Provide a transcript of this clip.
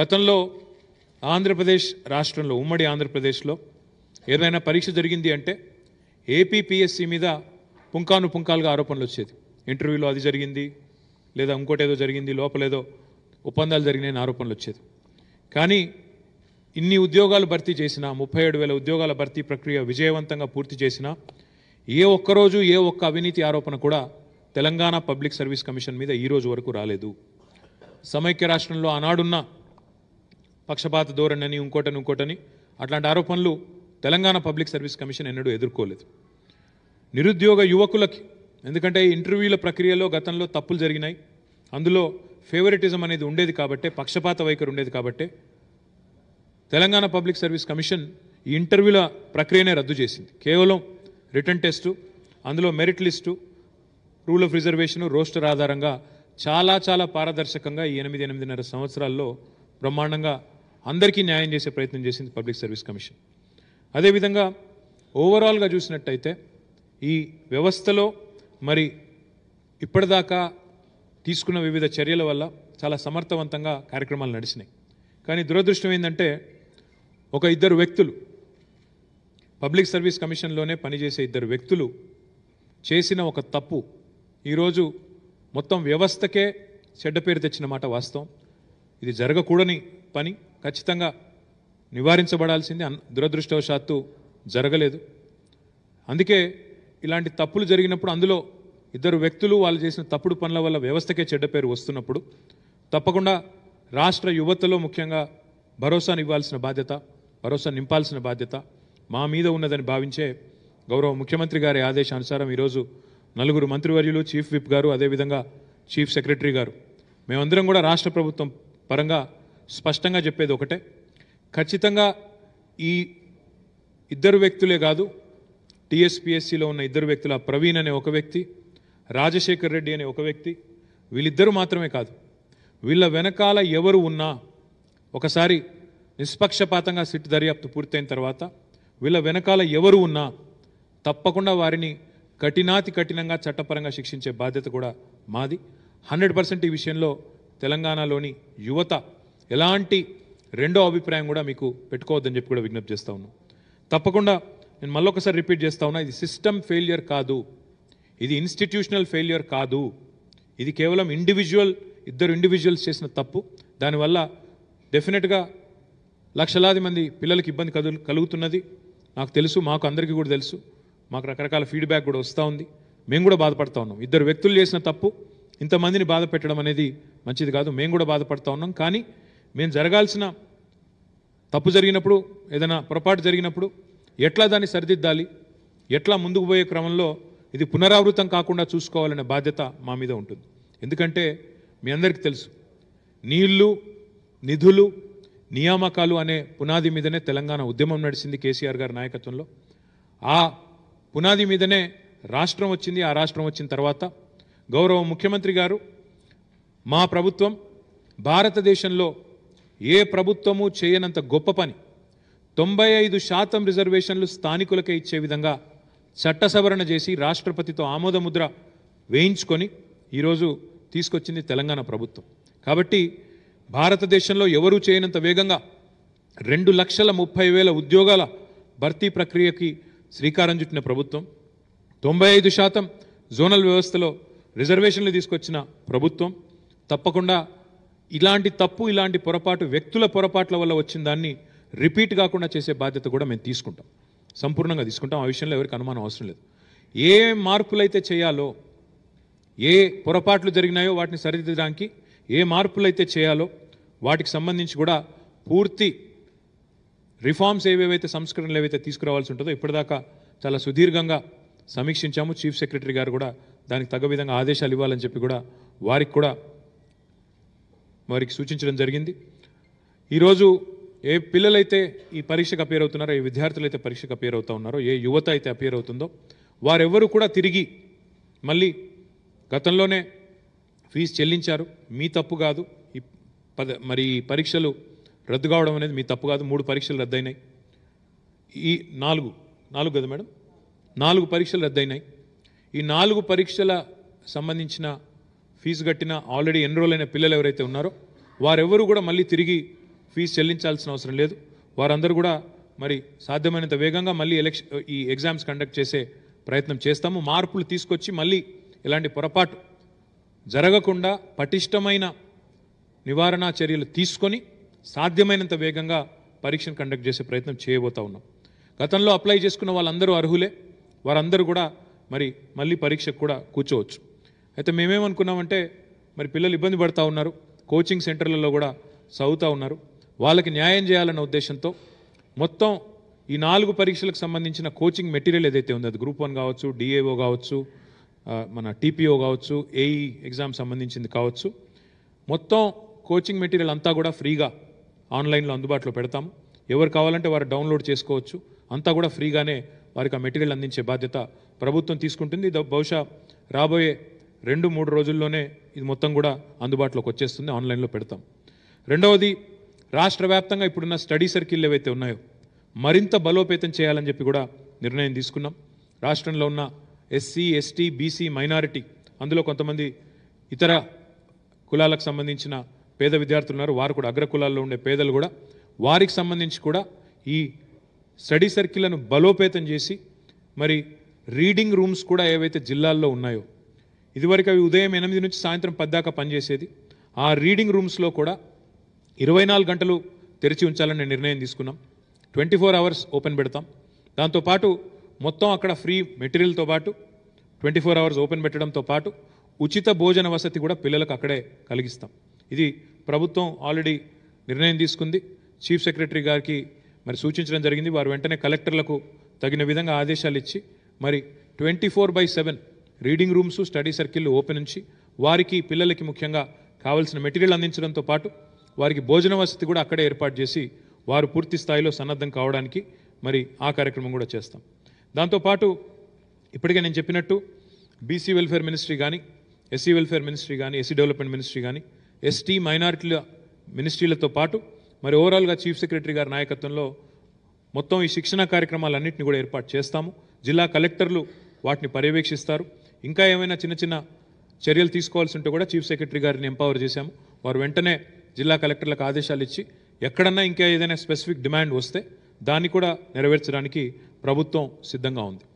గతంలో ఆంధ్రప్రదేశ్ రాష్ట్రంలో ఉమ్మడి ఆంధ్రప్రదేశ్లో ఏదైనా పరీక్ష జరిగింది అంటే ఏపీపీఎస్సీ మీద పుంకాను పుంకాలుగా ఆరోపణలు వచ్చేది ఇంటర్వ్యూలో అది జరిగింది లేదా ఇంకోటేదో జరిగింది లోపలేదో ఒప్పందాలు జరిగినాయని ఆరోపణలు వచ్చేది కానీ ఇన్ని ఉద్యోగాలు భర్తీ చేసిన ముప్పై ఏడు వేల ఉద్యోగాల భర్తీ ప్రక్రియ విజయవంతంగా పూర్తి చేసిన ఏ ఒక్కరోజు ఏ ఒక్క అవినీతి ఆరోపణ కూడా తెలంగాణ పబ్లిక్ సర్వీస్ కమిషన్ మీద ఈరోజు వరకు రాలేదు సమైక్య రాష్ట్రంలో ఆనాడున్న పక్షపాత ధోరణి అని ఇంకోటని ఇంకోటని అట్లాంటి ఆరోపణలు తెలంగాణ పబ్లిక్ సర్వీస్ కమిషన్ ఎన్నడూ ఎదుర్కోలేదు నిరుద్యోగ యువకులకి ఎందుకంటే ఇంటర్వ్యూల ప్రక్రియలో గతంలో తప్పులు జరిగినాయి అందులో ఫేవరెటిజం అనేది ఉండేది కాబట్టే పక్షపాత వైఖరి ఉండేది కాబట్టే తెలంగాణ పబ్లిక్ సర్వీస్ కమిషన్ ఈ ఇంటర్వ్యూల ప్రక్రియనే రద్దు చేసింది కేవలం రిటర్న్ టెస్టు అందులో merit list rule of reservation roster ఆధారంగా చాలా చాలా పారదర్శకంగా ఈ ఎనిమిది ఎనిమిదిన్నర సంవత్సరాల్లో బ్రహ్మాండంగా అందరికీ న్యాయం చేసే ప్రయత్నం చేసింది పబ్లిక్ సర్వీస్ కమిషన్ అదేవిధంగా ఓవరాల్గా చూసినట్టయితే ఈ వ్యవస్థలో మరి ఇప్పటిదాకా తీసుకున్న వివిధ చర్యల వల్ల చాలా సమర్థవంతంగా కార్యక్రమాలు నడిచినాయి కానీ దురదృష్టం ఏంటంటే ఒక ఇద్దరు వ్యక్తులు పబ్లిక్ సర్వీస్ కమిషన్లోనే పనిచేసే ఇద్దరు వ్యక్తులు చేసిన ఒక తప్పు ఈరోజు మొత్తం వ్యవస్థకే చెడ్డ పేరు తెచ్చిన మాట వాస్తవం ఇది జరగకూడని పని ఖచ్చితంగా నివారించబడాల్సింది దురదృష్టవశాత్తు జరగలేదు అందుకే ఇలాంటి తప్పులు జరిగినప్పుడు అందులో ఇద్దరు వ్యక్తులు వాళ్ళు చేసిన తప్పుడు పనుల వల్ల వ్యవస్థకే చెడ్డ పేరు వస్తున్నప్పుడు తప్పకుండా రాష్ట్ర యువతలో ముఖ్యంగా భరోసాను ఇవ్వాల్సిన బాధ్యత భరోసా నింపాల్సిన బాధ్యత మా మీద ఉన్నదని భావించే గౌరవ ముఖ్యమంత్రి గారి ఆదేశానుసారం ఈరోజు నలుగురు మంత్రివర్యులు చీఫ్ విప్ గారు అదేవిధంగా చీఫ్ సెక్రటరీ గారు మేమందరం కూడా రాష్ట్ర ప్రభుత్వం పరంగా స్పష్టంగా చెప్పేది ఒకటే ఖచ్చితంగా ఈ ఇద్దరు వ్యక్తులే కాదు టీఎస్పిఎస్సిలో ఉన్న ఇద్దరు వ్యక్తుల ప్రవీణ్ అనే ఒక వ్యక్తి రాజశేఖర్ రెడ్డి అనే ఒక వ్యక్తి వీళ్ళిద్దరూ మాత్రమే కాదు వీళ్ళ వెనకాల ఎవరు ఉన్నా ఒకసారి నిష్పక్షపాతంగా సిట్ దర్యాప్తు పూర్తయిన తర్వాత వీళ్ళ వెనకాల ఎవరు ఉన్నా తప్పకుండా వారిని కఠినాతి కఠినంగా చట్టపరంగా శిక్షించే బాధ్యత కూడా మాది హండ్రెడ్ పర్సెంట్ ఈ విషయంలో తెలంగాణలోని యువత ఎలాంటి రెండో అభిప్రాయం కూడా మీకు పెట్టుకోవద్దని చెప్పి కూడా విజ్ఞప్తి చేస్తా ఉన్నాను తప్పకుండా నేను మళ్ళొకసారి రిపీట్ చేస్తా ఉన్నా ఇది సిస్టమ్ ఫెయిల్యూర్ కాదు ఇది ఇన్స్టిట్యూషనల్ ఫెయిల్యూర్ కాదు ఇది కేవలం ఇండివిజువల్ ఇద్దరు ఇండివిజువల్స్ చేసిన తప్పు దానివల్ల డెఫినెట్గా లక్షలాది మంది పిల్లలకి ఇబ్బంది కదు కలుగుతున్నది నాకు తెలుసు మాకు అందరికీ కూడా తెలుసు మాకు రకరకాల ఫీడ్బ్యాక్ కూడా వస్తూ ఉంది మేము కూడా బాధపడతా ఉన్నాం ఇద్దరు వ్యక్తులు చేసిన తప్పు ఇంతమందిని బాధ పెట్టడం అనేది మంచిది కాదు మేము కూడా బాధపడతా ఉన్నాం కానీ మేము జరగాల్సిన తప్పు జరిగినప్పుడు ఏదైనా పొరపాటు జరిగినప్పుడు ఎట్లా దాన్ని సరిదిద్దాలి ఎట్లా ముందుకు పోయే క్రమంలో ఇది పునరావృతం కాకుండా చూసుకోవాలనే బాధ్యత మా మీద ఉంటుంది ఎందుకంటే మీ అందరికీ తెలుసు నీళ్లు నిధులు నియామకాలు అనే పునాది మీదనే తెలంగాణ ఉద్యమం నడిచింది కేసీఆర్ గారి నాయకత్వంలో ఆ పునాది మీదనే రాష్ట్రం వచ్చింది ఆ రాష్ట్రం వచ్చిన తర్వాత గౌరవ ముఖ్యమంత్రి గారు మా ప్రభుత్వం భారతదేశంలో ఏ ప్రభుత్వము చేయనంత గొప్ప పని తొంభై ఐదు శాతం రిజర్వేషన్లు స్థానికులకే ఇచ్చే విధంగా చట్ట సవరణ చేసి రాష్ట్రపతితో ఆమోదముద్ర వేయించుకొని ఈరోజు తీసుకొచ్చింది తెలంగాణ ప్రభుత్వం కాబట్టి భారతదేశంలో ఎవరూ చేయనంత వేగంగా రెండు లక్షల ముప్పై వేల ఉద్యోగాల భర్తీ ప్రక్రియకి శ్రీకారం చుట్టిన ప్రభుత్వం తొంభై ఐదు శాతం జోనల్ వ్యవస్థలో రిజర్వేషన్లు తీసుకొచ్చిన ప్రభుత్వం తప్పకుండా ఇలాంటి తప్పు ఇలాంటి పొరపాటు వ్యక్తుల పొరపాట్ల వల్ల వచ్చిన దాన్ని రిపీట్ కాకుండా చేసే బాధ్యత కూడా మేము తీసుకుంటాం సంపూర్ణంగా తీసుకుంటాం ఆ విషయంలో ఎవరికి అనుమానం అవసరం లేదు ఏ మార్పులైతే చేయాలో ఏ పొరపాట్లు జరిగినాయో వాటిని సరిదిద్దడానికి ఏ మార్పులైతే చేయాలో వాటికి సంబంధించి కూడా పూర్తి రిఫార్మ్స్ ఏవేవైతే సంస్కరణలు ఏవైతే తీసుకురావాల్సి ఉంటుందో ఇప్పటిదాకా చాలా సుదీర్ఘంగా సమీక్షించాము చీఫ్ సెక్రటరీ గారు కూడా దానికి తగ్గ విధంగా ఆదేశాలు ఇవ్వాలని చెప్పి కూడా వారికి కూడా వారికి సూచించడం జరిగింది ఈరోజు ఏ పిల్లలైతే ఈ పరీక్షకు అపేర్ అవుతున్నారో ఏ అయితే పరీక్షకు అపేర్ అవుతూ ఉన్నారో ఏ యువత అయితే అపేర్ అవుతుందో వారెవ్వరూ కూడా తిరిగి మళ్ళీ గతంలోనే ఫీజు చెల్లించారు మీ తప్పు కాదు ఈ పద మరి ఈ పరీక్షలు రద్దు కావడం అనేది మీ తప్పు కాదు మూడు పరీక్షలు రద్దయినాయి ఈ నాలుగు నాలుగు కదా మేడం నాలుగు పరీక్షలు రద్దయినాయి ఈ నాలుగు పరీక్షల సంబంధించిన ఫీజు కట్టిన ఆల్రెడీ ఎన్రోల్ అయిన పిల్లలు ఎవరైతే ఉన్నారో వారెవరూ కూడా మళ్ళీ తిరిగి ఫీజు చెల్లించాల్సిన అవసరం లేదు వారందరూ కూడా మరి సాధ్యమైనంత వేగంగా మళ్ళీ ఎలక్ష ఈ ఎగ్జామ్స్ కండక్ట్ చేసే ప్రయత్నం చేస్తాము మార్పులు తీసుకొచ్చి మళ్ళీ ఇలాంటి పొరపాటు జరగకుండా పటిష్టమైన నివారణ చర్యలు తీసుకొని సాధ్యమైనంత వేగంగా పరీక్షను కండక్ట్ చేసే ప్రయత్నం చేయబోతా ఉన్నాం గతంలో అప్లై చేసుకున్న వాళ్ళందరూ అర్హులే వారందరూ కూడా మరి మళ్ళీ పరీక్షకు కూడా కూర్చోవచ్చు అయితే మేమేమనుకున్నామంటే మరి పిల్లలు ఇబ్బంది పడుతూ ఉన్నారు కోచింగ్ సెంటర్లలో కూడా చదువుతూ ఉన్నారు వాళ్ళకి న్యాయం చేయాలన్న ఉద్దేశంతో మొత్తం ఈ నాలుగు పరీక్షలకు సంబంధించిన కోచింగ్ మెటీరియల్ ఏదైతే ఉందో అది గ్రూప్ వన్ కావచ్చు డిఏఓ కావచ్చు మన టీపీఓ కావచ్చు ఏఈ ఎగ్జామ్ సంబంధించింది కావచ్చు మొత్తం కోచింగ్ మెటీరియల్ అంతా కూడా ఫ్రీగా ఆన్లైన్లో అందుబాటులో పెడతాము ఎవరు కావాలంటే వారు డౌన్లోడ్ చేసుకోవచ్చు అంతా కూడా ఫ్రీగానే వారికి ఆ మెటీరియల్ అందించే బాధ్యత ప్రభుత్వం తీసుకుంటుంది బహుశా రాబోయే రెండు మూడు రోజుల్లోనే ఇది మొత్తం కూడా అందుబాటులోకి వచ్చేస్తుంది ఆన్లైన్లో పెడతాం రెండవది రాష్ట్ర వ్యాప్తంగా ఇప్పుడున్న స్టడీ సర్కిల్ ఏవైతే ఉన్నాయో మరింత బలోపేతం చేయాలని చెప్పి కూడా నిర్ణయం తీసుకున్నాం రాష్ట్రంలో ఉన్న ఎస్సీ ఎస్టీ బీసీ మైనారిటీ అందులో కొంతమంది ఇతర కులాలకు సంబంధించిన పేద విద్యార్థులు ఉన్నారు వారు కూడా అగ్ర కులాల్లో ఉండే పేదలు కూడా వారికి సంబంధించి కూడా ఈ స్టడీ సర్కిళ్లను బలోపేతం చేసి మరి రీడింగ్ రూమ్స్ కూడా ఏవైతే జిల్లాల్లో ఉన్నాయో ఇదివరకు అవి ఉదయం ఎనిమిది నుంచి సాయంత్రం పద్దాకా పనిచేసేది ఆ రీడింగ్ రూమ్స్లో కూడా ఇరవై నాలుగు గంటలు తెరిచి ఉంచాలని నిర్ణయం తీసుకున్నాం ట్వంటీ ఫోర్ అవర్స్ ఓపెన్ పెడతాం దాంతోపాటు మొత్తం అక్కడ ఫ్రీ మెటీరియల్తో పాటు ట్వంటీ ఫోర్ అవర్స్ ఓపెన్ పెట్టడంతో పాటు ఉచిత భోజన వసతి కూడా పిల్లలకు అక్కడే కలిగిస్తాం ఇది ప్రభుత్వం ఆల్రెడీ నిర్ణయం తీసుకుంది చీఫ్ సెక్రటరీ గారికి మరి సూచించడం జరిగింది వారు వెంటనే కలెక్టర్లకు తగిన విధంగా ఆదేశాలు ఇచ్చి మరి twenty four by seven reading rooms study circle open ఉంచి వారికి పిల్లలకి ముఖ్యంగా కావలసిన మెటీరియల్ అందించడంతో పాటు వారికి భోజన వసతి కూడా అక్కడే ఏర్పాటు చేసి వారు పూర్తి స్థాయిలో సన్నద్ధం కావడానికి మరి ఆ కార్యక్రమం కూడా చేస్తాం దాంతోపాటు ఇప్పటికే నేను చెప్పినట్టు బీసీ వెల్ఫేర్ మినిస్ట్రీ కానీ ఎస్సీ వెల్ఫేర్ మినిస్ట్రీ కానీ ఎస్సీ డెవలప్మెంట్ మినిస్ట్రీ కానీ ఎస్టీ మైనారిటీల మినిస్ట్రీలతో పాటు మరి ఓవరాల్గా చీఫ్ సెక్రటరీ గారి నాయకత్వంలో మొత్తం ఈ శిక్షణ కార్యక్రమాలన్నింటినీ కూడా ఏర్పాటు చేస్తాము జిల్లా కలెక్టర్లు వాటిని పర్యవేక్షిస్తారు ఇంకా ఏమైనా చిన్న చిన్న చర్యలు తీసుకోవాల్సి ఉంటే కూడా చీఫ్ సెక్రటరీ గారిని ఎంపవర్ చేశాము వారు వెంటనే జిల్లా కలెక్టర్లకు ఆదేశాలు ఇచ్చి ఎక్కడన్నా ఇంకా ఏదైనా స్పెసిఫిక్ డిమాండ్ వస్తే దాన్ని కూడా నెరవేర్చడానికి ప్రభుత్వం సిద్ధంగా ఉంది